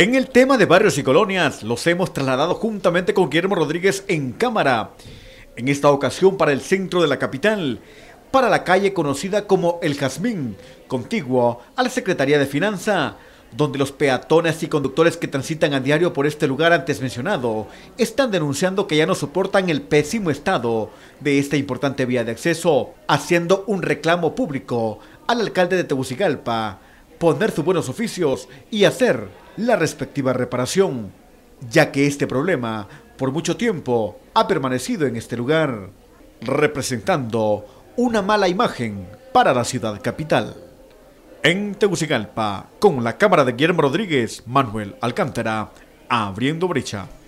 En el tema de barrios y colonias, los hemos trasladado juntamente con Guillermo Rodríguez en cámara, en esta ocasión para el centro de la capital, para la calle conocida como El Jazmín, contiguo a la Secretaría de Finanza, donde los peatones y conductores que transitan a diario por este lugar antes mencionado están denunciando que ya no soportan el pésimo estado de esta importante vía de acceso, haciendo un reclamo público al alcalde de Tegucigalpa, poner sus buenos oficios y hacer la respectiva reparación, ya que este problema por mucho tiempo ha permanecido en este lugar, representando una mala imagen para la ciudad capital. En Tegucigalpa, con la cámara de Guillermo Rodríguez, Manuel Alcántara, abriendo brecha.